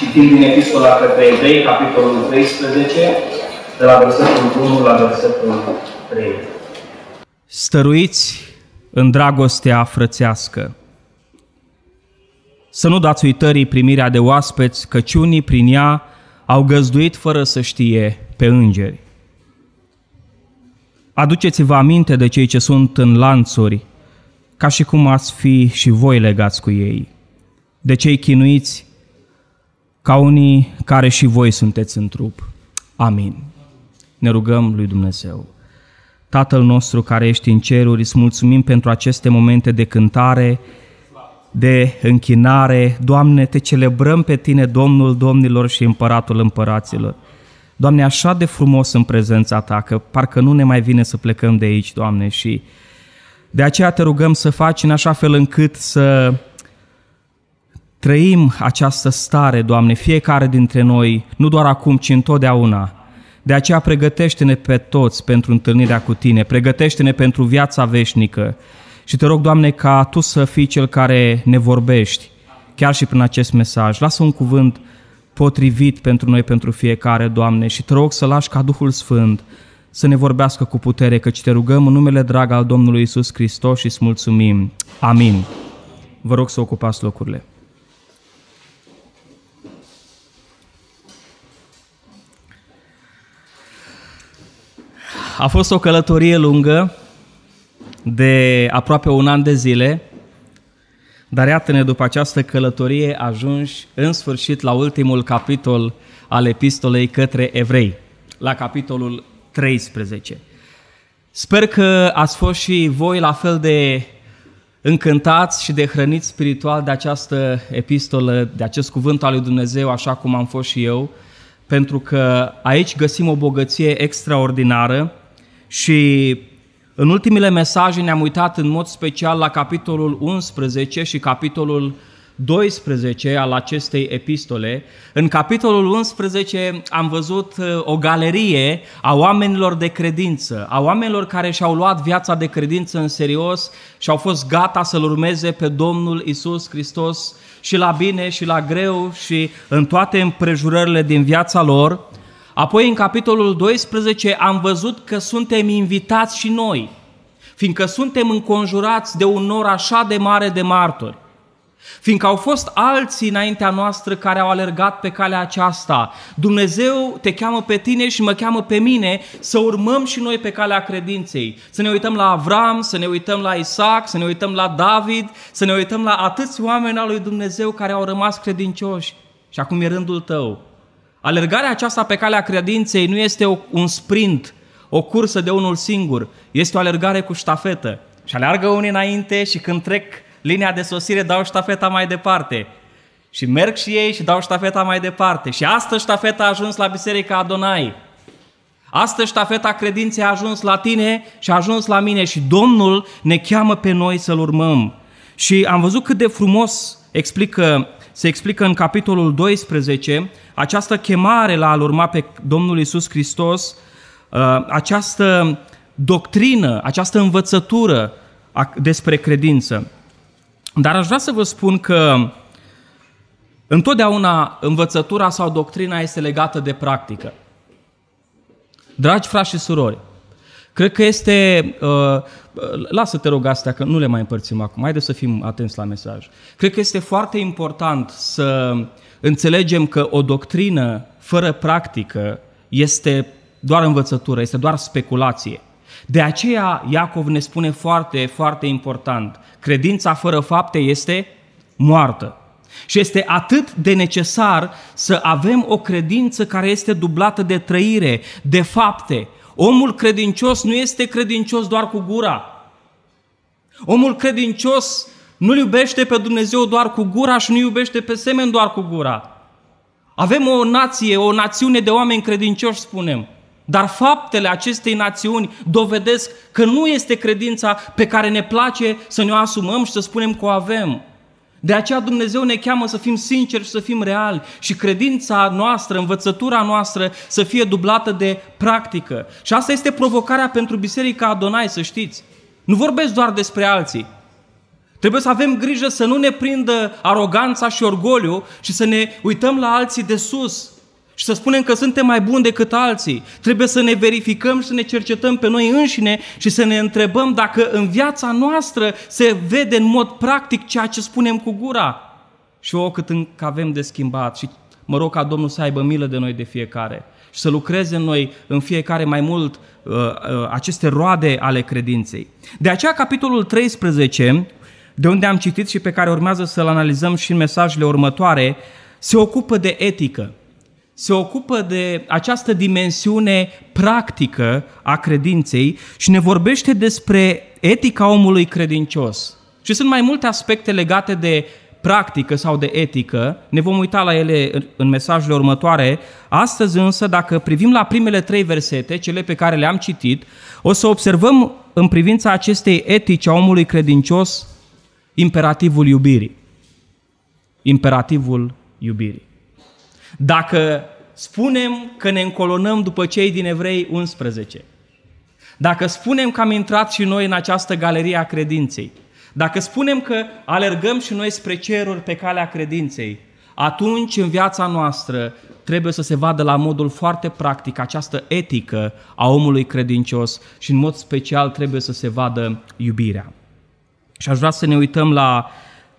Citim din Epistola către Evrei, capitolul 13, de la versetul 1 la versetul 3. Stăruiți în dragostea frățească. Să nu dați uitării primirea de oaspeți, căci unii prin ea au găzduit fără să știe pe îngeri. Aduceți-vă aminte de cei ce sunt în lanțuri, ca și cum ați fi și voi legați cu ei, de cei chinuiți ca unii care și voi sunteți în trup. Amin. Ne rugăm lui Dumnezeu. Tatăl nostru care ești în ceruri, îți mulțumim pentru aceste momente de cântare, de închinare. Doamne, te celebrăm pe Tine, Domnul Domnilor și Împăratul Împăraților. Doamne, așa de frumos în prezența Ta, că parcă nu ne mai vine să plecăm de aici, Doamne, și de aceea te rugăm să faci în așa fel încât să Trăim această stare, Doamne, fiecare dintre noi, nu doar acum, ci întotdeauna. De aceea pregătește-ne pe toți pentru întâlnirea cu Tine, pregătește-ne pentru viața veșnică și te rog, Doamne, ca Tu să fii Cel care ne vorbești, chiar și prin acest mesaj. Lasă un cuvânt potrivit pentru noi, pentru fiecare, Doamne, și te rog să lași ca Duhul Sfânt să ne vorbească cu putere, căci te rugăm în numele drag al Domnului Isus Hristos și îți mulțumim. Amin. Vă rog să ocupați locurile. a fost o călătorie lungă de aproape un an de zile, dar iată-ne după această călătorie ajungi în sfârșit la ultimul capitol al epistolei către evrei, la capitolul 13. Sper că ați fost și voi la fel de încântați și de hrăniți spiritual de această epistolă, de acest cuvânt al lui Dumnezeu, așa cum am fost și eu, pentru că aici găsim o bogăție extraordinară și în ultimile mesaje ne-am uitat în mod special la capitolul 11 și capitolul 12 al acestei epistole. În capitolul 11 am văzut uh, o galerie a oamenilor de credință, a oamenilor care și-au luat viața de credință în serios și au fost gata să-L urmeze pe Domnul Isus Hristos și la bine și la greu și în toate împrejurările din viața lor. Apoi, în capitolul 12, am văzut că suntem invitați și noi, fiindcă suntem înconjurați de un nor așa de mare de martori. Fiindcă au fost alții înaintea noastră care au alergat pe calea aceasta, Dumnezeu te cheamă pe tine și mă cheamă pe mine să urmăm și noi pe calea credinței. Să ne uităm la Avram, să ne uităm la Isaac, să ne uităm la David, să ne uităm la atâți oameni al lui Dumnezeu care au rămas credincioși. Și acum e rândul tău Alergarea aceasta pe calea credinței nu este un sprint, o cursă de unul singur, este o alergare cu ștafetă. Și aleargă unii înainte și când trec linia de sosire dau ștafeta mai departe. Și merg și ei și dau ștafeta mai departe. Și astăzi ștafeta a ajuns la Biserica Adonai. Astăzi ștafeta credinței a ajuns la tine și a ajuns la mine și Domnul ne cheamă pe noi să-L urmăm. Și am văzut cât de frumos explică se explică în capitolul 12 această chemare la a-L urma pe Domnul Isus Hristos, uh, această doctrină, această învățătură despre credință. Dar aș vrea să vă spun că întotdeauna învățătura sau doctrina este legată de practică. Dragi frați și surori, Cred că este... Uh, lasă-te rog astea, că nu le mai împărțim acum. Haideți să fim atenți la mesaj. Cred că este foarte important să înțelegem că o doctrină fără practică este doar învățătură, este doar speculație. De aceea Iacov ne spune foarte, foarte important, credința fără fapte este moartă. Și este atât de necesar să avem o credință care este dublată de trăire, de fapte, Omul credincios nu este credincios doar cu gura. Omul credincios nu iubește pe Dumnezeu doar cu gura și nu iubește pe semen doar cu gura. Avem o nație, o națiune de oameni credincioși, spunem. Dar faptele acestei națiuni dovedesc că nu este credința pe care ne place să ne o asumăm și să spunem că o avem. De aceea Dumnezeu ne cheamă să fim sinceri și să fim reali și credința noastră, învățătura noastră să fie dublată de practică. Și asta este provocarea pentru Biserica Adonai, să știți. Nu vorbesc doar despre alții. Trebuie să avem grijă să nu ne prindă aroganța și orgoliu și să ne uităm la alții de sus, și să spunem că suntem mai buni decât alții. Trebuie să ne verificăm și să ne cercetăm pe noi înșine și să ne întrebăm dacă în viața noastră se vede în mod practic ceea ce spunem cu gura. Și o cât încă avem de schimbat și mă rog ca Domnul să aibă milă de noi de fiecare și să lucreze în noi în fiecare mai mult uh, uh, aceste roade ale credinței. De aceea capitolul 13, de unde am citit și pe care urmează să-l analizăm și în mesajele următoare, se ocupă de etică se ocupă de această dimensiune practică a credinței și ne vorbește despre etica omului credincios. Și sunt mai multe aspecte legate de practică sau de etică, ne vom uita la ele în mesajele următoare. Astăzi însă, dacă privim la primele trei versete, cele pe care le-am citit, o să observăm în privința acestei etici a omului credincios imperativul iubirii. Imperativul iubirii. Dacă spunem că ne încolonăm după cei din Evrei 11, dacă spunem că am intrat și noi în această galerie a credinței, dacă spunem că alergăm și noi spre ceruri pe calea credinței, atunci în viața noastră trebuie să se vadă la modul foarte practic această etică a omului credincios și în mod special trebuie să se vadă iubirea. Și aș vrea să ne uităm la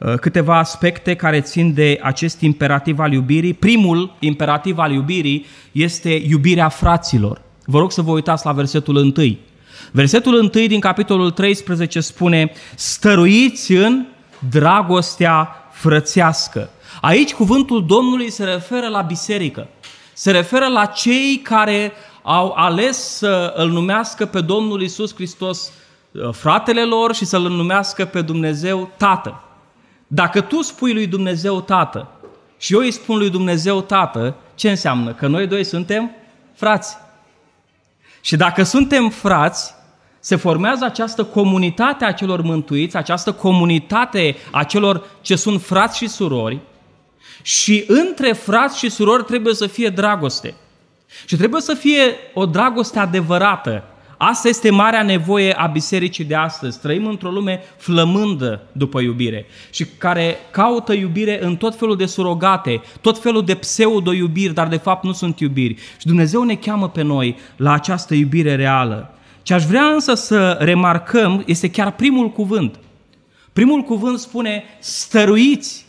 Uh, câteva aspecte care țin de acest imperativ al iubirii. Primul imperativ al iubirii este iubirea fraților. Vă rog să vă uitați la versetul 1. Versetul 1 din capitolul 13 spune Stăruiți în dragostea frățească. Aici cuvântul Domnului se referă la biserică. Se referă la cei care au ales să îl numească pe Domnul Isus Hristos uh, fratele lor și să-l numească pe Dumnezeu Tată. Dacă tu spui lui Dumnezeu Tată și eu îi spun lui Dumnezeu Tată, ce înseamnă? Că noi doi suntem frați. Și dacă suntem frați, se formează această comunitate a celor mântuiți, această comunitate a celor ce sunt frați și surori și între frați și surori trebuie să fie dragoste. Și trebuie să fie o dragoste adevărată, Asta este marea nevoie a bisericii de astăzi. Trăim într-o lume flămândă după iubire și care caută iubire în tot felul de surogate, tot felul de pseudo-iubiri, dar de fapt nu sunt iubiri. Și Dumnezeu ne cheamă pe noi la această iubire reală. Ce aș vrea însă să remarcăm este chiar primul cuvânt. Primul cuvânt spune stăruiți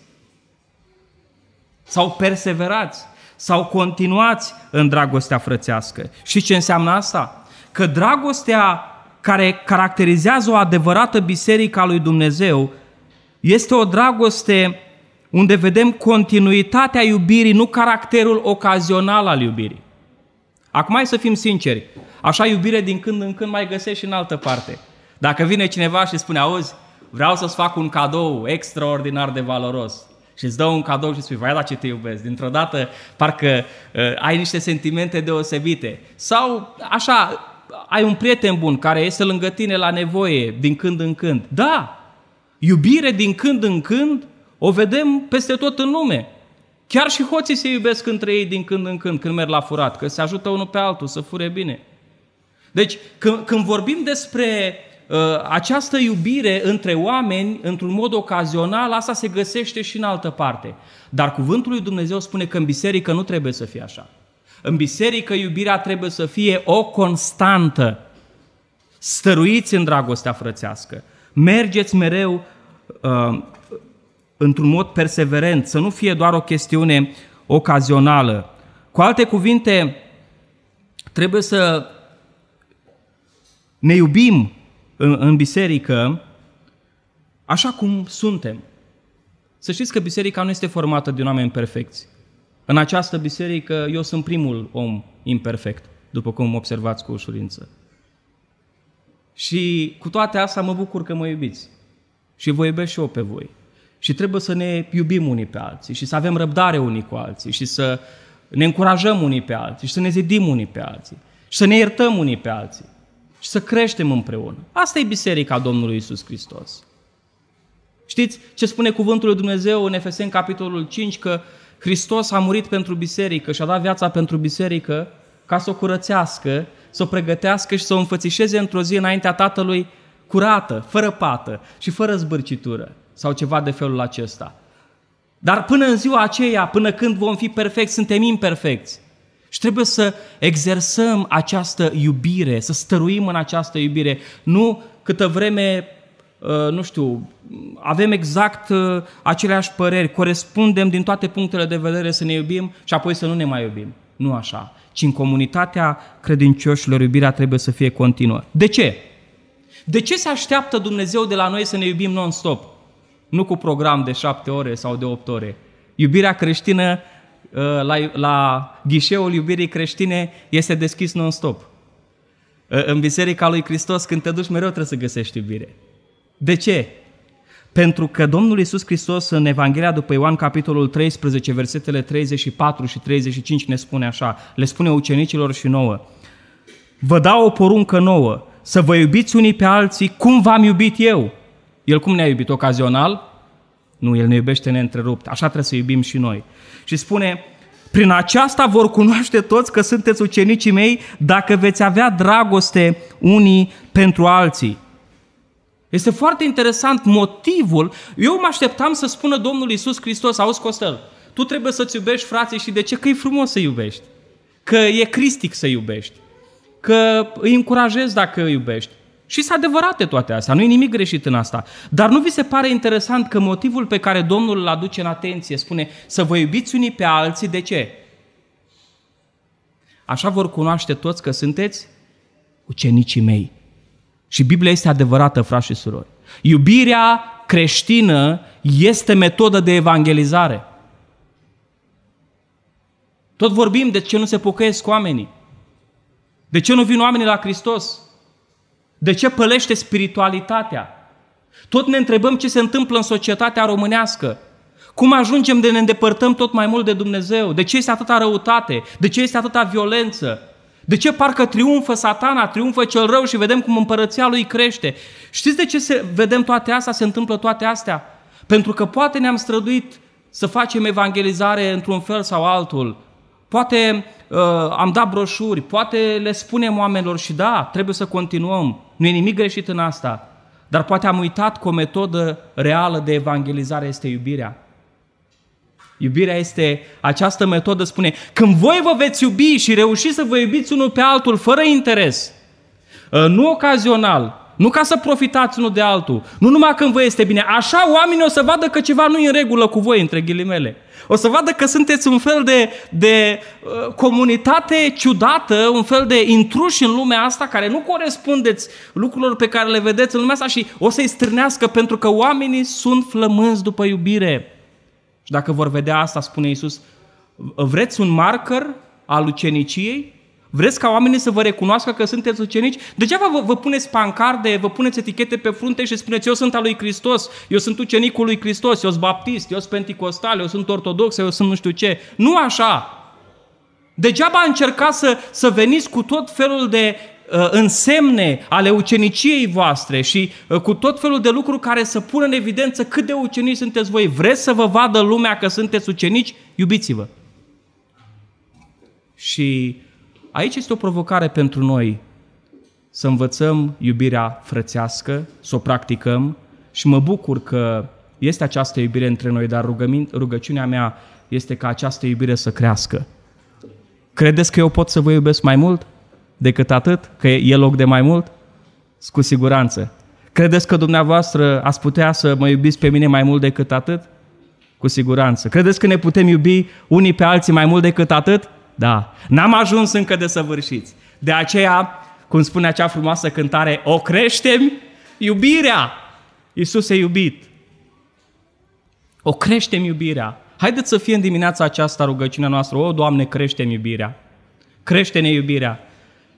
sau perseverați sau continuați în dragostea frățească. Și ce înseamnă asta? că dragostea care caracterizează o adevărată biserică a lui Dumnezeu este o dragoste unde vedem continuitatea iubirii, nu caracterul ocazional al iubirii. Acum hai să fim sinceri, așa iubire din când în când mai găsești și în altă parte. Dacă vine cineva și spune, auzi, vreau să-ți fac un cadou extraordinar de valoros și îți dă un cadou și spui, vai, dar ce te iubesc, dintr-o dată parcă uh, ai niște sentimente deosebite. Sau așa, ai un prieten bun care este lângă tine la nevoie din când în când. Da, iubire din când în când o vedem peste tot în lume. Chiar și hoții se iubesc între ei din când în când, când merg la furat, că se ajută unul pe altul să fure bine. Deci, când, când vorbim despre uh, această iubire între oameni, într-un mod ocazional, asta se găsește și în altă parte. Dar cuvântul lui Dumnezeu spune că în biserică nu trebuie să fie așa. În biserică iubirea trebuie să fie o constantă. Stăruiți în dragostea frățească. Mergeți mereu uh, într-un mod perseverent, să nu fie doar o chestiune ocazională. Cu alte cuvinte, trebuie să ne iubim în, în biserică așa cum suntem. Să știți că biserica nu este formată din oameni perfecți. În această biserică eu sunt primul om imperfect, după cum observați cu ușurință. Și cu toate astea mă bucur că mă iubiți. Și vă iubesc și eu pe voi. Și trebuie să ne iubim unii pe alții și să avem răbdare unii cu alții și să ne încurajăm unii pe alții și să ne zidim unii pe alții și să ne iertăm unii pe alții și să creștem împreună. Asta e biserica Domnului Isus Hristos. Știți ce spune cuvântul lui Dumnezeu în Efeseni capitolul 5 că uh, Hristos a murit pentru biserică și a dat viața pentru biserică ca să o curățească, să o pregătească și să o înfățișeze într-o zi înaintea Tatălui curată, fără pată și fără zbârcitură sau ceva de felul acesta. Dar până în ziua aceea, până când vom fi perfecți, suntem imperfecți. Și trebuie să exersăm această iubire, să stăruim în această iubire, nu câtă vreme Uh, nu știu, avem exact uh, aceleași păreri, corespundem din toate punctele de vedere să ne iubim și apoi să nu ne mai iubim. Nu așa, ci în comunitatea credincioșilor iubirea trebuie să fie continuă. De ce? De ce se așteaptă Dumnezeu de la noi să ne iubim non-stop? Nu cu program de șapte ore sau de opt ore. Iubirea creștină, uh, la, la ghișeul iubirii creștine, este deschis non-stop. În Biserica lui Hristos, când te duci, mereu trebuie să găsești iubire. De ce? Pentru că Domnul Iisus Hristos în Evanghelia după Ioan, capitolul 13, versetele 34 și 35 ne spune așa, le spune ucenicilor și nouă, Vă dau o poruncă nouă, să vă iubiți unii pe alții cum v-am iubit eu. El cum ne-a iubit? Ocazional? Nu, El ne iubește neîntrerupt. Așa trebuie să iubim și noi. Și spune, prin aceasta vor cunoaște toți că sunteți ucenicii mei dacă veți avea dragoste unii pentru alții. Este foarte interesant motivul. Eu mă așteptam să spună Domnul Iisus Hristos, auzi Costel, tu trebuie să-ți iubești frații și de ce? Că e frumos să iubești. Că e cristic să iubești. Că îi încurajezi dacă îi iubești. Și sunt adevărate toate astea, nu e nimic greșit în asta. Dar nu vi se pare interesant că motivul pe care Domnul îl aduce în atenție spune să vă iubiți unii pe alții, de ce? Așa vor cunoaște toți că sunteți ucenicii mei. Și Biblia este adevărată, frați și surori. Iubirea creștină este metodă de evangelizare. Tot vorbim de ce nu se pocăiesc oamenii. De ce nu vin oamenii la Hristos? De ce pălește spiritualitatea? Tot ne întrebăm ce se întâmplă în societatea românească. Cum ajungem de ne îndepărtăm tot mai mult de Dumnezeu? De ce este atâta răutate? De ce este atâta violență? De ce parcă triumfă satana, triumfă cel rău și vedem cum împărăția lui crește? Știți de ce se, vedem toate astea, se întâmplă toate astea? Pentru că poate ne-am străduit să facem evangelizare într-un fel sau altul. Poate uh, am dat broșuri, poate le spunem oamenilor și da, trebuie să continuăm. Nu e nimic greșit în asta. Dar poate am uitat că o metodă reală de evangelizare este iubirea. Iubirea este această metodă, spune, când voi vă veți iubi și reușiți să vă iubiți unul pe altul fără interes, ă, nu ocazional, nu ca să profitați unul de altul, nu numai când vă este bine, așa oamenii o să vadă că ceva nu e în regulă cu voi, între ghilimele. O să vadă că sunteți un fel de, de ă, comunitate ciudată, un fel de intruși în lumea asta care nu corespundeți lucrurilor pe care le vedeți în lumea asta și o să-i strânească pentru că oamenii sunt flămânzi după iubire. Și dacă vor vedea asta, spune Iisus, vreți un marker al uceniciei? Vreți ca oamenii să vă recunoască că sunteți ucenici? Degeaba vă, vă puneți pancarde, vă puneți etichete pe frunte și spuneți eu sunt al lui Hristos, eu sunt ucenicul lui Hristos, eu sunt baptist, eu sunt penticostal, eu sunt ortodox, eu sunt nu știu ce. Nu așa! Degeaba încercați să, să veniți cu tot felul de Uh, însemne ale uceniciei voastre și uh, cu tot felul de lucruri care să pună în evidență cât de ucenici sunteți voi. Vreți să vă vadă lumea că sunteți ucenici? Iubiți-vă! Și aici este o provocare pentru noi să învățăm iubirea frățească, să o practicăm și mă bucur că este această iubire între noi, dar rugăciunea mea este ca această iubire să crească. Credeți că eu pot să vă iubesc mai mult? decât atât, că e loc de mai mult? Cu siguranță. Credeți că dumneavoastră ați putea să mă iubiți pe mine mai mult decât atât? Cu siguranță. Credeți că ne putem iubi unii pe alții mai mult decât atât? Da. N-am ajuns încă de săvârșiți. De aceea, cum spune acea frumoasă cântare, o creștem iubirea. Iisus e iubit. O creștem iubirea. Haideți să fie în dimineața aceasta rugăciunea noastră. O, Doamne, creștem iubirea. Crește-ne iubirea.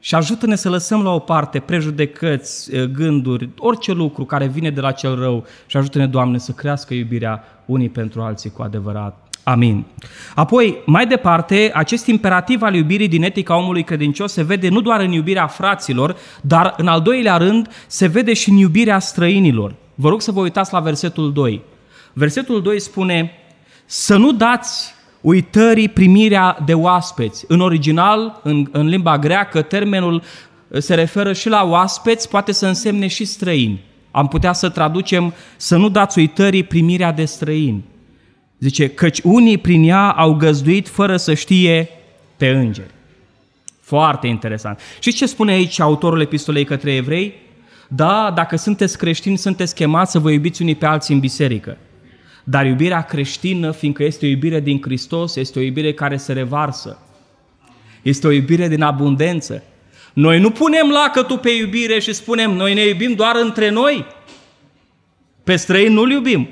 Și ajută-ne să lăsăm la o parte prejudecăți, eh, gânduri, orice lucru care vine de la cel rău și ajută-ne, Doamne, să crească iubirea unii pentru alții cu adevărat. Amin. Apoi, mai departe, acest imperativ al iubirii din etica omului credincios se vede nu doar în iubirea fraților, dar în al doilea rând se vede și în iubirea străinilor. Vă rog să vă uitați la versetul 2. Versetul 2 spune, să nu dați uitării primirea de oaspeți. În original, în, în limba greacă, termenul uh, se referă și la oaspeți, poate să însemne și străini. Am putea să traducem să nu dați uitării primirea de străini. Zice, căci unii prin ea au găzduit fără să știe pe îngeri. Foarte interesant. Și ce spune aici autorul epistolei către evrei? Da, dacă sunteți creștini, sunteți chemați să vă iubiți unii pe alții în biserică. Dar iubirea creștină, fiindcă este o iubire din Hristos, este o iubire care se revarsă. Este o iubire din abundență. Noi nu punem lacătul pe iubire și spunem, noi ne iubim doar între noi. Pe străini nu-l iubim.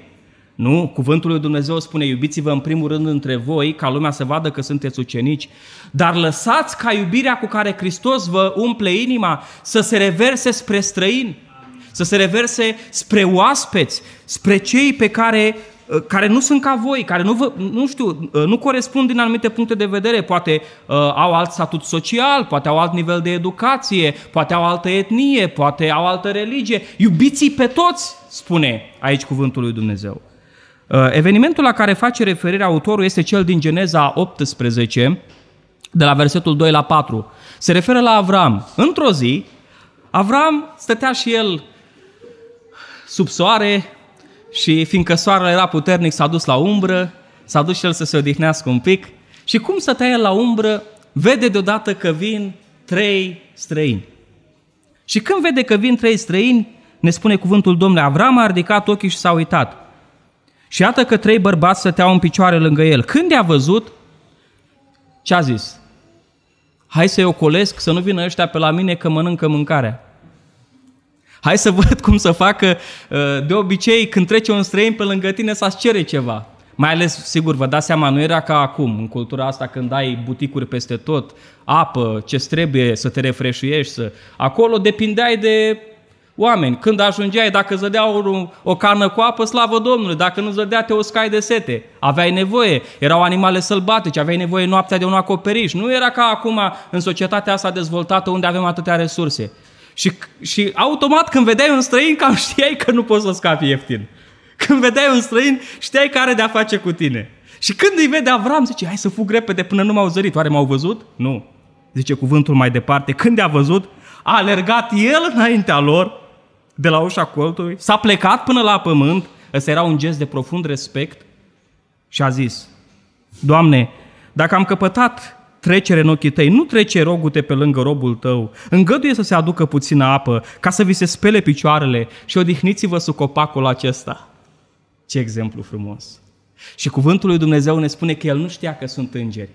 Nu, cuvântul lui Dumnezeu spune, iubiți-vă în primul rând între voi, ca lumea să vadă că sunteți ucenici, dar lăsați ca iubirea cu care Hristos vă umple inima să se reverse spre străini, să se reverse spre oaspeți, spre cei pe care Uh, care nu sunt ca voi, care nu, vă, nu știu, uh, nu corespund din anumite puncte de vedere, poate uh, au alt statut social, poate au alt nivel de educație, poate au altă etnie, poate au altă religie. Iubiți-i pe toți, spune aici cuvântul lui Dumnezeu. Uh, evenimentul la care face referire autorul este cel din Geneza 18, de la versetul 2 la 4. Se referă la Avram. Într-o zi, Avram stătea și el sub soare, și fiindcă soarele era puternic, s-a dus la umbră, s-a dus și el să se odihnească un pic și cum stătea el la umbră, vede deodată că vin trei străini. Și când vede că vin trei străini, ne spune cuvântul Domnului, Avram a ridicat ochii și s-a uitat. Și iată că trei bărbați stăteau în picioare lângă el. Când i-a văzut, ce a zis? Hai să-i ocolesc, să nu vină ăștia pe la mine că mănâncă mâncarea. Hai să văd cum să facă. Uh, de obicei, când trece un străin pe lângă tine, să-ți cere ceva. Mai ales, sigur, vă dați seama, nu era ca acum, în cultura asta, când ai buticuri peste tot, apă, ce trebuie, să te refreșuiești. Să... Acolo depindeai de oameni. Când ajungeai, dacă zădeau o, o cană cu apă, slavă Domnului, dacă nu zădea, te uscai de sete. Aveai nevoie, erau animale sălbatice, aveai nevoie noaptea de un acoperiș. Nu era ca acum în societatea asta dezvoltată unde avem atâtea resurse. Și, și automat când vedeai un străin, cam știai că nu poți să scapi ieftin. Când vedeai un străin, știai că are de-a face cu tine. Și când îi vede Avram, zice, hai să fug repede până nu m-au zărit. Oare m-au văzut? Nu. Zice cuvântul mai departe, când i-a văzut, a alergat el înaintea lor, de la ușa coltului, s-a plecat până la pământ, ăsta era un gest de profund respect și a zis, Doamne, dacă am căpătat trecere în ochii tăi, nu trece rogute pe lângă robul tău. Îngăduie să se aducă puțină apă ca să vi se spele picioarele și odihniți-vă sub copacul acesta. Ce exemplu frumos! Și cuvântul lui Dumnezeu ne spune că el nu știa că sunt îngeri.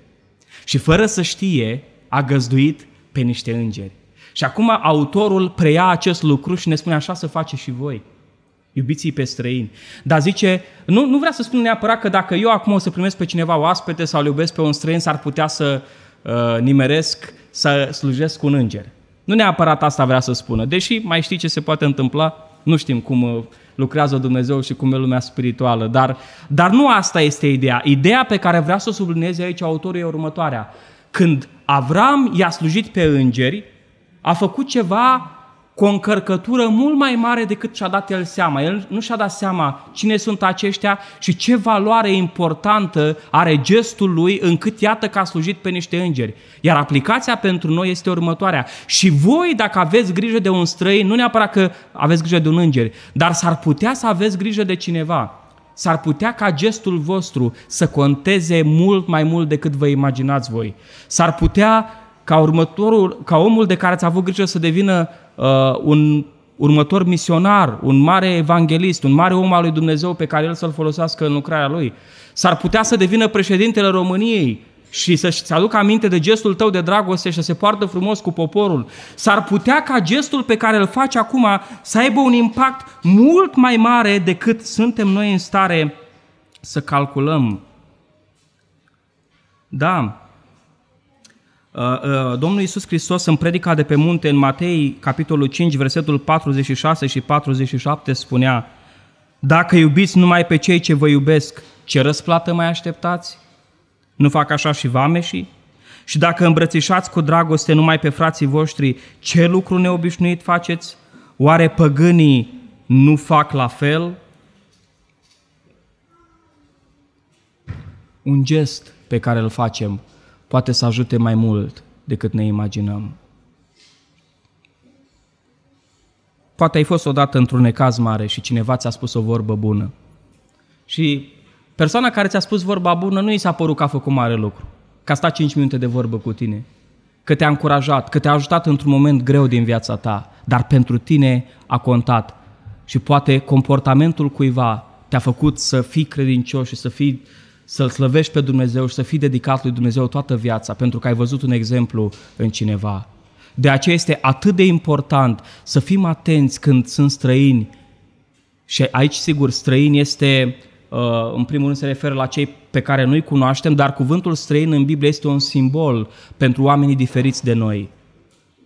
Și fără să știe, a găzduit pe niște îngeri. Și acum autorul preia acest lucru și ne spune așa să face și voi iubiții pe străini. Dar zice, nu, nu vrea să spun neapărat că dacă eu acum o să primesc pe cineva oaspete sau îl iubesc pe un străin, s-ar putea să uh, nimeresc, să slujesc un înger. Nu neapărat asta vrea să spună, deși mai știi ce se poate întâmpla, nu știm cum uh, lucrează Dumnezeu și cum e lumea spirituală, dar, dar nu asta este ideea. Ideea pe care vrea să o sublinieze aici autorul e următoarea. Când Avram i-a slujit pe îngeri, a făcut ceva cu o încărcătură mult mai mare decât și-a dat el seama. El nu și-a dat seama cine sunt aceștia și ce valoare importantă are gestul lui încât iată că a slujit pe niște îngeri. Iar aplicația pentru noi este următoarea. Și voi, dacă aveți grijă de un străin, nu neapărat că aveți grijă de un înger, dar s-ar putea să aveți grijă de cineva s-ar putea ca gestul vostru să conteze mult mai mult decât vă imaginați voi. S-ar putea ca următorul, ca omul de care ați avut grijă să devină Uh, un următor misionar, un mare evanghelist, un mare om al lui Dumnezeu pe care el să-l folosească în lucrarea lui. S-ar putea să devină președintele României și să-ți aducă aminte de gestul tău de dragoste și să se poartă frumos cu poporul. S-ar putea ca gestul pe care îl faci acum să aibă un impact mult mai mare decât suntem noi în stare să calculăm. Da, Uh, uh, Domnul Iisus Hristos în predica de pe munte în Matei, capitolul 5, versetul 46 și 47 spunea Dacă iubiți numai pe cei ce vă iubesc, ce răsplată mai așteptați? Nu fac așa și vameșii? Și dacă îmbrățișați cu dragoste numai pe frații voștri, ce lucru neobișnuit faceți? Oare păgânii nu fac la fel? Un gest pe care îl facem poate să ajute mai mult decât ne imaginăm. Poate ai fost odată într-un necaz mare și cineva ți-a spus o vorbă bună. Și persoana care ți-a spus vorba bună nu i s-a părut că a făcut mare lucru, că a stat 5 minute de vorbă cu tine, că te-a încurajat, că te-a ajutat într-un moment greu din viața ta, dar pentru tine a contat. Și poate comportamentul cuiva te-a făcut să fii credincios și să fii să-L slăvești pe Dumnezeu și să fii dedicat lui Dumnezeu toată viața, pentru că ai văzut un exemplu în cineva. De aceea este atât de important să fim atenți când sunt străini. Și aici, sigur, străin este, uh, în primul rând, se referă la cei pe care noi cunoaștem, dar cuvântul străin în Biblie este un simbol pentru oamenii diferiți de noi.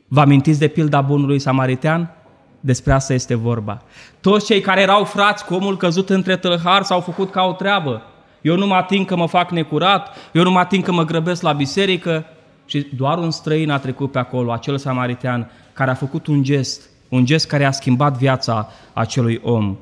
Vă amintiți de pilda bunului samaritean? Despre asta este vorba. Toți cei care erau frați cu omul căzut între tâlhar s-au făcut ca o treabă eu nu mă ating că mă fac necurat, eu nu mă ating că mă grăbesc la biserică. Și doar un străin a trecut pe acolo, acel samaritean, care a făcut un gest, un gest care a schimbat viața acelui om.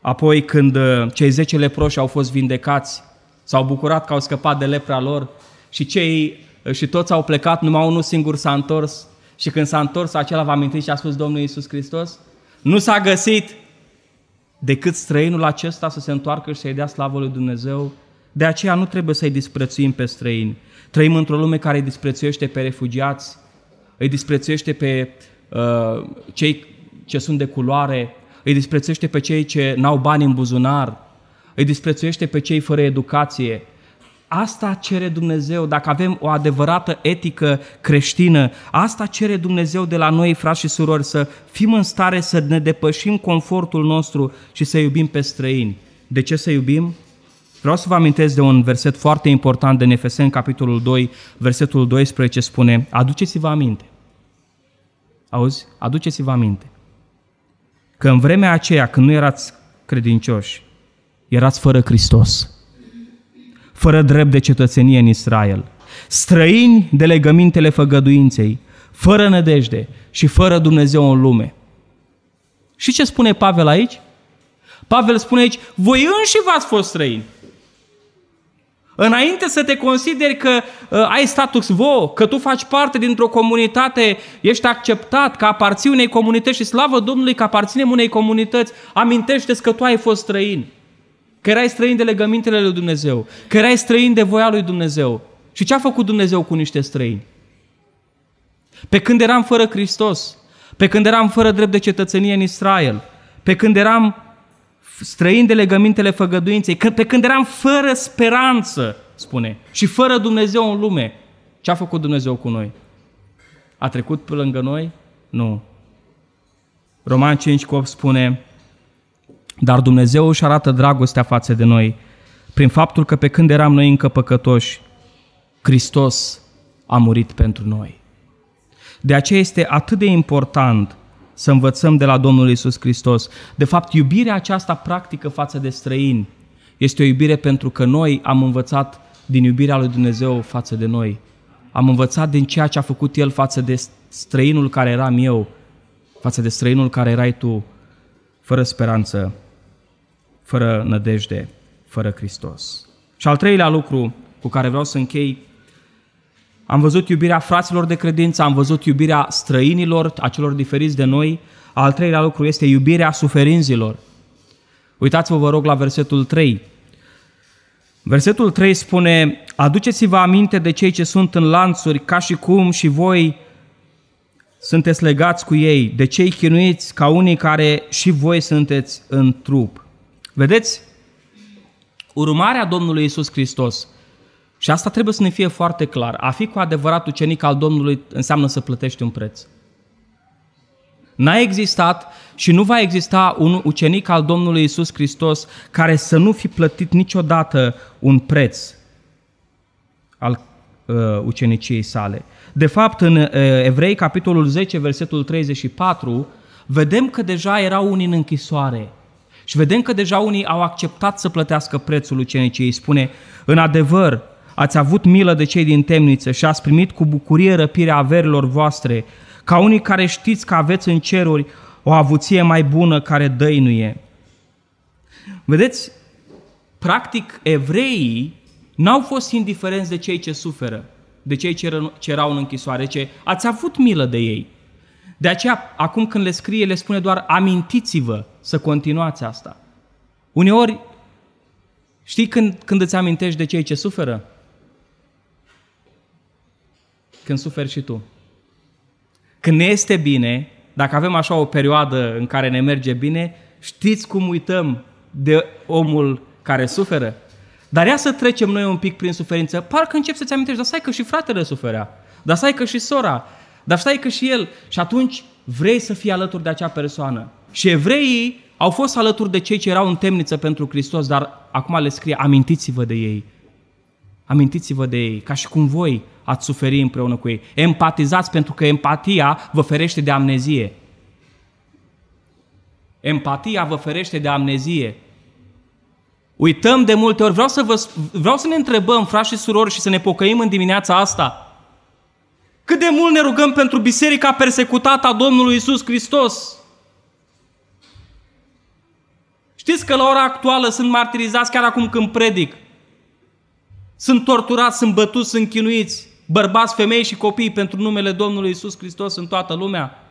Apoi când uh, cei zece leproși au fost vindecați, s-au bucurat că au scăpat de lepra lor și cei uh, și toți au plecat, numai unul singur s-a întors și când s-a întors acela, va amintiți ce a spus Domnul Iisus Hristos? Nu s-a găsit decât străinul acesta să se întoarcă și să-i dea slavă lui Dumnezeu. De aceea nu trebuie să-i disprețuim pe străini. Trăim într-o lume care îi disprețuiește pe refugiați, îi disprețuiește pe uh, cei ce sunt de culoare, îi disprețuiește pe cei ce n-au bani în buzunar, îi disprețuiește pe cei fără educație, Asta cere Dumnezeu dacă avem o adevărată etică creștină. Asta cere Dumnezeu de la noi, frați și surori, să fim în stare să ne depășim confortul nostru și să iubim pe străini. De ce să iubim? Vreau să vă amintesc de un verset foarte important de Nefesen, capitolul 2, versetul 12, spune Aduceți-vă aminte. Auzi? Aduceți-vă aminte. Că în vremea aceea, când nu erați credincioși, erați fără Hristos fără drept de cetățenie în Israel, străini de legămintele făgăduinței, fără nădejde și fără Dumnezeu în lume. Și ce spune Pavel aici? Pavel spune aici, voi înși v-ați fost străini. Înainte să te consideri că uh, ai status quo, că tu faci parte dintr-o comunitate, ești acceptat, că aparții unei comunități și slavă Domnului că aparținem unei comunități, amintește-ți că tu ai fost străin că erai străin de legămintele lui Dumnezeu, că erai străin de voia lui Dumnezeu. Și ce a făcut Dumnezeu cu niște străini? Pe când eram fără Hristos, pe când eram fără drept de cetățenie în Israel, pe când eram străini de legămintele făgăduinței, pe când eram fără speranță, spune, și fără Dumnezeu în lume, ce a făcut Dumnezeu cu noi? A trecut pe lângă noi? Nu. Roman 5,8 spune, dar Dumnezeu își arată dragostea față de noi prin faptul că pe când eram noi încă păcătoși, Hristos a murit pentru noi. De aceea este atât de important să învățăm de la Domnul Isus Hristos. De fapt, iubirea aceasta practică față de străini este o iubire pentru că noi am învățat din iubirea lui Dumnezeu față de noi. Am învățat din ceea ce a făcut El față de străinul care eram eu, față de străinul care erai tu, fără speranță fără nădejde, fără Hristos. Și al treilea lucru cu care vreau să închei, am văzut iubirea fraților de credință, am văzut iubirea străinilor, acelor diferiți de noi. Al treilea lucru este iubirea suferinzilor. Uitați-vă, vă rog, la versetul 3. Versetul 3 spune, Aduceți-vă aminte de cei ce sunt în lanțuri, ca și cum și voi sunteți legați cu ei, de cei chinuiți ca unii care și voi sunteți în trup. Vedeți? Urmarea Domnului Isus Hristos. Și asta trebuie să ne fie foarte clar. A fi cu adevărat ucenic al Domnului înseamnă să plătești un preț. N-a existat și nu va exista un ucenic al Domnului Isus Hristos care să nu fi plătit niciodată un preț al uh, uceniciei sale. De fapt, în uh, Evrei, capitolul 10, versetul 34, vedem că deja erau unii în închisoare – și vedem că deja unii au acceptat să plătească prețul ucenicii. Ei spune, în adevăr, ați avut milă de cei din temniță și ați primit cu bucurie răpirea averilor voastre, ca unii care știți că aveți în ceruri o avuție mai bună care dăinuie. Vedeți, practic evreii n-au fost indiferenți de cei ce suferă, de cei ce erau în închisoare, ce ați avut milă de ei. De aceea, acum când le scrie, le spune doar amintiți-vă să continuați asta. Uneori, știi când, când îți amintești de cei ce suferă? Când suferi și tu. Când ne este bine, dacă avem așa o perioadă în care ne merge bine, știți cum uităm de omul care suferă? Dar ia să trecem noi un pic prin suferință, parcă încep să-ți amintești, dar stai că și fratele suferea, dar stai că și sora, dar stai că și el. Și atunci vrei să fii alături de acea persoană. Și evreii au fost alături de cei ce erau în temniță pentru Hristos, dar acum le scrie, amintiți-vă de ei. Amintiți-vă de ei, ca și cum voi ați suferi împreună cu ei. Empatizați pentru că empatia vă ferește de amnezie. Empatia vă ferește de amnezie. Uităm de multe ori. Vreau să, vă, vreau să ne întrebăm, frați și surori, și să ne pocăim în dimineața asta. Cât de mult ne rugăm pentru biserica persecutată a Domnului Isus Hristos? Știți că la ora actuală sunt martirizați chiar acum când predic. Sunt torturați, sunt bătuți, sunt chinuiți. Bărbați, femei și copii pentru numele Domnului Isus Hristos în toată lumea.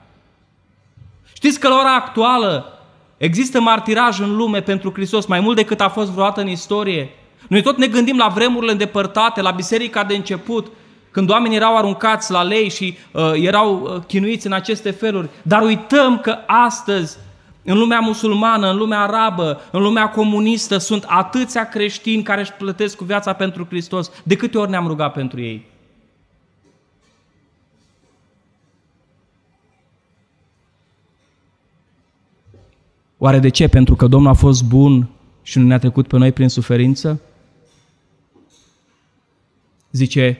Știți că la ora actuală există martiraj în lume pentru Hristos mai mult decât a fost vreodată în istorie. Noi tot ne gândim la vremurile îndepărtate, la biserica de început, când oamenii erau aruncați la lei și uh, erau uh, chinuiți în aceste feluri. Dar uităm că astăzi, în lumea musulmană, în lumea arabă, în lumea comunistă, sunt atâția creștini care își plătesc cu viața pentru Hristos. De câte ori ne-am rugat pentru ei? Oare de ce? Pentru că Domnul a fost bun și nu ne-a trecut pe noi prin suferință? Zice,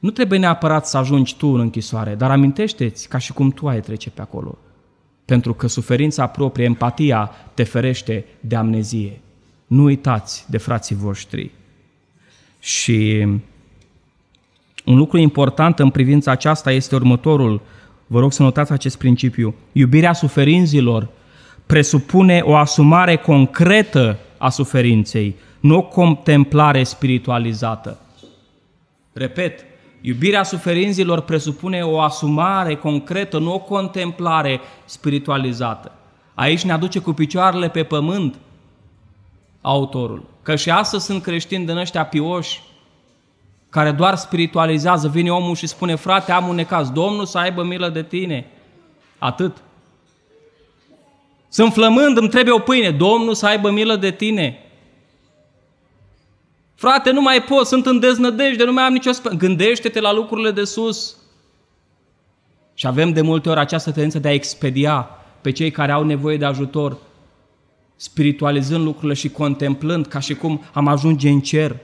nu trebuie neapărat să ajungi tu în închisoare, dar amintește-ți ca și cum tu ai trece pe acolo. Pentru că suferința proprie, empatia, te ferește de amnezie. Nu uitați de frații voștri. Și un lucru important în privința aceasta este următorul. Vă rog să notați acest principiu. Iubirea suferinzilor presupune o asumare concretă a suferinței, nu o contemplare spiritualizată. Repet, Iubirea suferinzilor presupune o asumare concretă, nu o contemplare spiritualizată. Aici ne aduce cu picioarele pe pământ autorul. Că și astăzi sunt creștini din ăștia pioși care doar spiritualizează. Vine omul și spune, frate, am un necaz, Domnul să aibă milă de tine. Atât. Sunt flămând, îmi trebuie o pâine, Domnul să aibă milă de tine. Frate, nu mai pot, sunt în deznădejde, nu mai am nicio speranță. Gândește-te la lucrurile de sus. Și avem de multe ori această tendință de a expedia pe cei care au nevoie de ajutor, spiritualizând lucrurile și contemplând ca și cum am ajunge în cer.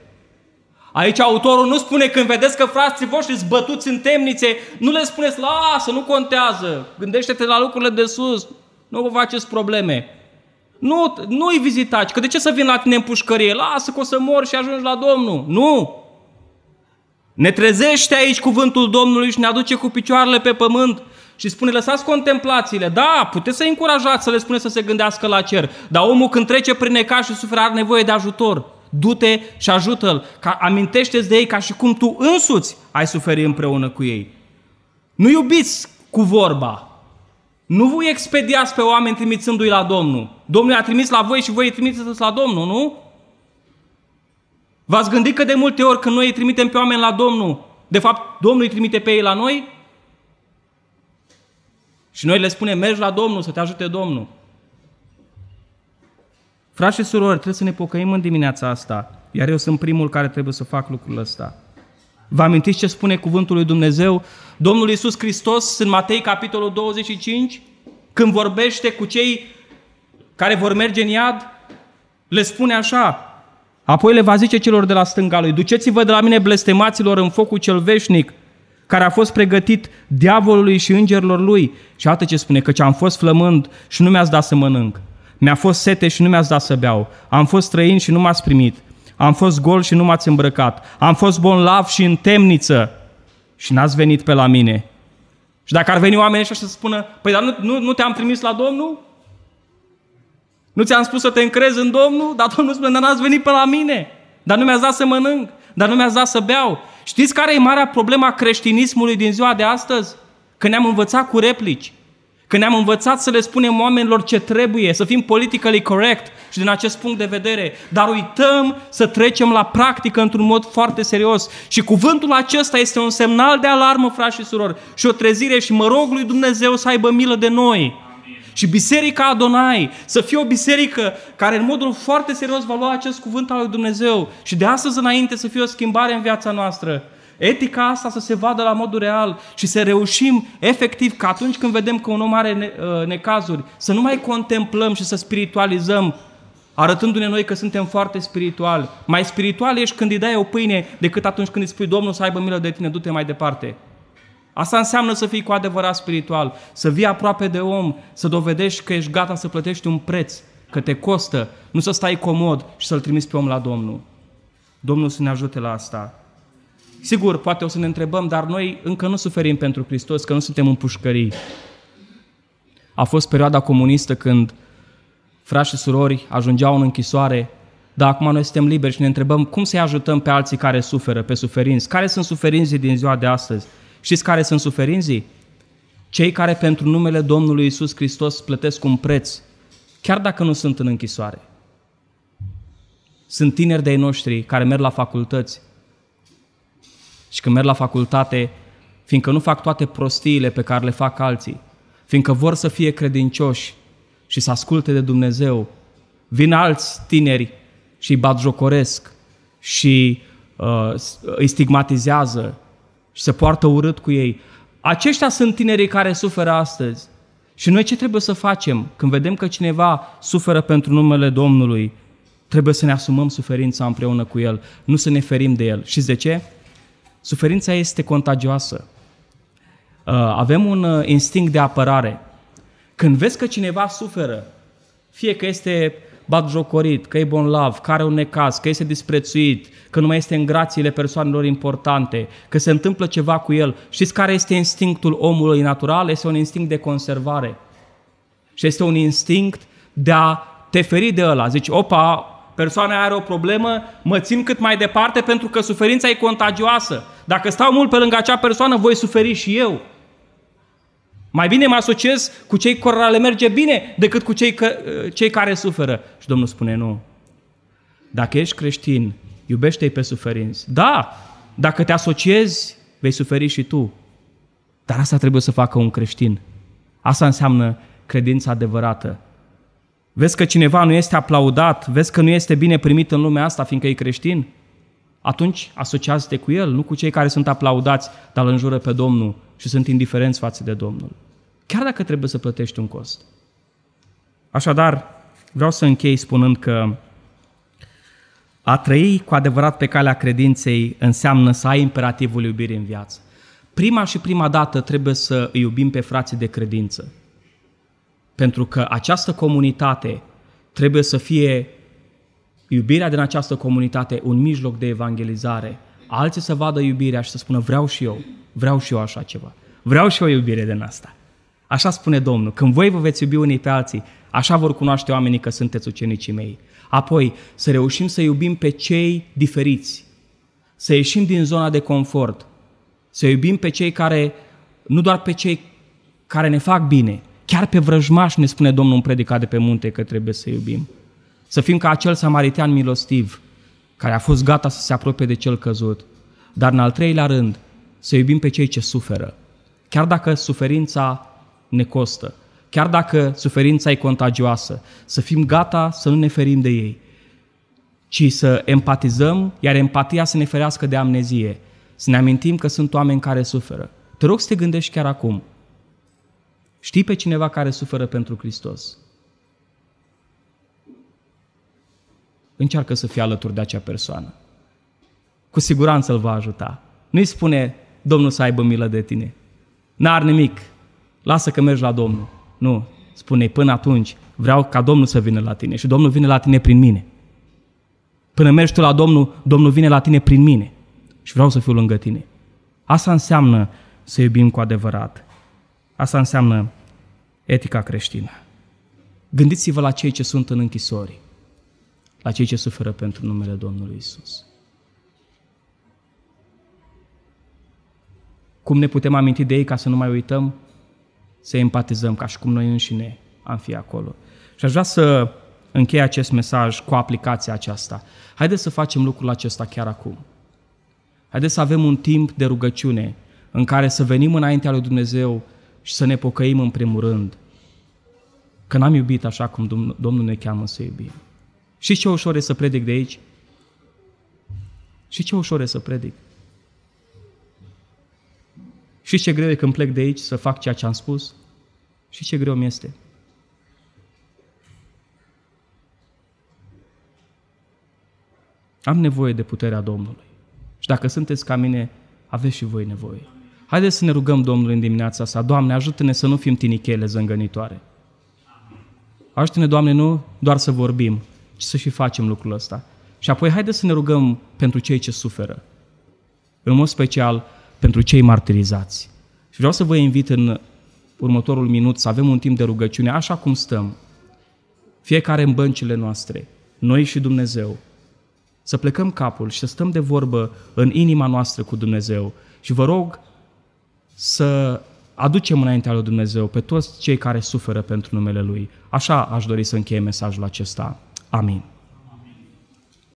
Aici autorul nu spune când vedeți că frații voștri zbătuți în temnițe, nu le spuneți, lasă, nu contează, gândește-te la lucrurile de sus, nu vă faceți probleme. Nu, nu-i vizitați, că de ce să vin la tine în pușcărie? Lasă că o să mor și ajungi la Domnul. Nu! Ne trezește aici cuvântul Domnului și ne aduce cu picioarele pe pământ și spune, lăsați contemplațiile. Da, puteți să încurajați să le spuneți să se gândească la cer, dar omul când trece prin necaș și suferă are nevoie de ajutor. Du-te și ajută-l. Ca, amintește-ți de ei ca și cum tu însuți ai suferi împreună cu ei. Nu iubiți cu vorba, nu voi expediați pe oameni trimițându-i la Domnul. Domnul a trimis la voi și voi îi trimiteți la Domnul, nu? V-ați gândit că de multe ori când noi îi trimitem pe oameni la Domnul, de fapt Domnul îi trimite pe ei la noi? Și noi le spunem, mergi la Domnul să te ajute Domnul. Frați și surori, trebuie să ne pocăim în dimineața asta, iar eu sunt primul care trebuie să fac lucrul ăsta. Vă amintiți ce spune cuvântul lui Dumnezeu? Domnul Iisus Hristos în Matei capitolul 25, când vorbește cu cei care vor merge în iad, le spune așa, Apoi le va zice celor de la stânga lui, duceți-vă de la mine blestemaților în focul cel veșnic, care a fost pregătit diavolului și îngerilor lui. Și atât ce spune, căci am fost flămând și nu mi-ați dat să mănânc. Mi-a fost sete și nu mi-ați dat să beau. Am fost străin și nu m-ați primit. Am fost gol și nu m-ați îmbrăcat. Am fost bolnav și în temniță și n-ați venit pe la mine. Și dacă ar veni oamenii ăștia să spună, păi dar nu, nu, nu te-am trimis la Domnul? Nu ți-am spus să te încrezi în Domnul? Dar Domnul spune, dar n-ați venit pe la mine. Dar nu mi-ați dat să mănânc. Dar nu mi-ați dat să beau. Știți care e marea problema creștinismului din ziua de astăzi? Că ne-am învățat cu replici. Când ne-am învățat să le spunem oamenilor ce trebuie, să fim politically correct și din acest punct de vedere, dar uităm să trecem la practică într-un mod foarte serios. Și cuvântul acesta este un semnal de alarmă, frați și surori, și o trezire și mă rog lui Dumnezeu să aibă milă de noi. Și Biserica Adonai să fie o biserică care în modul foarte serios va lua acest cuvânt al lui Dumnezeu și de astăzi înainte să fie o schimbare în viața noastră etica asta să se vadă la modul real și să reușim efectiv că atunci când vedem că un om are uh, necazuri, să nu mai contemplăm și să spiritualizăm arătându-ne noi că suntem foarte spirituali. Mai spiritual ești când îi dai o pâine decât atunci când îi spui Domnul să aibă milă de tine, du-te mai departe. Asta înseamnă să fii cu adevărat spiritual, să vii aproape de om, să dovedești că ești gata să plătești un preț, că te costă, nu să stai comod și să-l trimiți pe om la Domnul. Domnul să ne ajute la asta. Sigur, poate o să ne întrebăm, dar noi încă nu suferim pentru Hristos, că nu suntem în pușcării. A fost perioada comunistă când frați și surori ajungeau în închisoare, dar acum noi suntem liberi și ne întrebăm cum să-i ajutăm pe alții care suferă, pe suferinți. Care sunt suferinții din ziua de astăzi? Știți care sunt suferinții? Cei care pentru numele Domnului Isus Hristos plătesc un preț, chiar dacă nu sunt în închisoare. Sunt tineri de-ai noștri care merg la facultăți, și când merg la facultate, fiindcă nu fac toate prostiile pe care le fac alții, fiindcă vor să fie credincioși și să asculte de Dumnezeu, vin alți tineri și îi batjocoresc și uh, îi stigmatizează și se poartă urât cu ei. Aceștia sunt tinerii care suferă astăzi. Și noi ce trebuie să facem când vedem că cineva suferă pentru numele Domnului? Trebuie să ne asumăm suferința împreună cu el, nu să ne ferim de el. Și de ce? Suferința este contagioasă. Uh, avem un uh, instinct de apărare. Când vezi că cineva suferă, fie că este jocorit, că e bonlav, că are un necaz, că este disprețuit, că nu mai este în grațiile persoanelor importante, că se întâmplă ceva cu el. Știți care este instinctul omului natural? Este un instinct de conservare. Și este un instinct de a te feri de ăla. Zici, opa, persoana are o problemă, mă țin cât mai departe pentru că suferința e contagioasă. Dacă stau mult pe lângă acea persoană, voi suferi și eu. Mai bine mă asociez cu cei care le merge bine decât cu cei, că, cei care suferă. Și Domnul spune nu. Dacă ești creștin, iubește-i pe suferinți. Da, dacă te asociezi, vei suferi și tu. Dar asta trebuie să facă un creștin. Asta înseamnă credința adevărată. Vezi că cineva nu este aplaudat, vezi că nu este bine primit în lumea asta fiindcă e creștin? Atunci asociați-te cu el, nu cu cei care sunt aplaudați, dar îl înjură pe Domnul și sunt indiferenți față de Domnul. Chiar dacă trebuie să plătești un cost. Așadar, vreau să închei spunând că a trăi cu adevărat pe calea credinței înseamnă să ai imperativul iubirii în viață. Prima și prima dată trebuie să îi iubim pe frații de credință. Pentru că această comunitate trebuie să fie iubirea din această comunitate un mijloc de evangelizare. Alții să vadă iubirea și să spună vreau și eu, vreau și eu așa ceva. Vreau și eu iubire din asta. Așa spune Domnul, când voi vă veți iubi unii pe alții, așa vor cunoaște oamenii că sunteți ucenicii mei. Apoi, să reușim să iubim pe cei diferiți, să ieșim din zona de confort, să iubim pe cei care, nu doar pe cei care ne fac bine, Chiar pe vrăjmaș ne spune Domnul în predica de pe munte că trebuie să iubim. Să fim ca acel samaritean milostiv, care a fost gata să se apropie de cel căzut. Dar în al treilea rând, să iubim pe cei ce suferă. Chiar dacă suferința ne costă, chiar dacă suferința e contagioasă, să fim gata să nu ne ferim de ei, ci să empatizăm, iar empatia să ne ferească de amnezie, să ne amintim că sunt oameni care suferă. Te rog să te gândești chiar acum, Știi pe cineva care suferă pentru Hristos? Încearcă să fie alături de acea persoană. Cu siguranță îl va ajuta. Nu-i spune Domnul să aibă milă de tine. N-ar nimic. Lasă că mergi la Domnul. Nu. spune până atunci vreau ca Domnul să vină la tine și Domnul vine la tine prin mine. Până mergi tu la Domnul, Domnul vine la tine prin mine și vreau să fiu lângă tine. Asta înseamnă să iubim cu adevărat. Asta înseamnă etica creștină. Gândiți-vă la cei ce sunt în închisori, la cei ce suferă pentru numele Domnului Isus. Cum ne putem aminti de ei ca să nu mai uităm? Să empatizăm ca și cum noi înșine am fi acolo. Și aș vrea să închei acest mesaj cu aplicația aceasta. Haideți să facem lucrul acesta chiar acum. Haideți să avem un timp de rugăciune în care să venim înaintea lui Dumnezeu și să ne pocăim în primul rând, că n-am iubit așa cum Domnul ne cheamă să iubim. Și ce ușor e să predic de aici? Și ce ușor e să predic? Și ce greu e când plec de aici să fac ceea ce am spus? Și ce greu mi este? Am nevoie de puterea Domnului. Și dacă sunteți ca mine, aveți și voi nevoie. Haideți să ne rugăm Domnului în dimineața asta. Doamne, ajută-ne să nu fim tinichele zângănitoare. Ajută-ne, Doamne, nu doar să vorbim, ci să și facem lucrul ăsta. Și apoi haideți să ne rugăm pentru cei ce suferă. În mod special pentru cei martirizați. Și vreau să vă invit în următorul minut să avem un timp de rugăciune așa cum stăm. Fiecare în băncile noastre, noi și Dumnezeu. Să plecăm capul și să stăm de vorbă în inima noastră cu Dumnezeu. Și vă rog să aducem înaintea lui Dumnezeu pe toți cei care suferă pentru numele Lui. Așa aș dori să încheie mesajul acesta. Amin.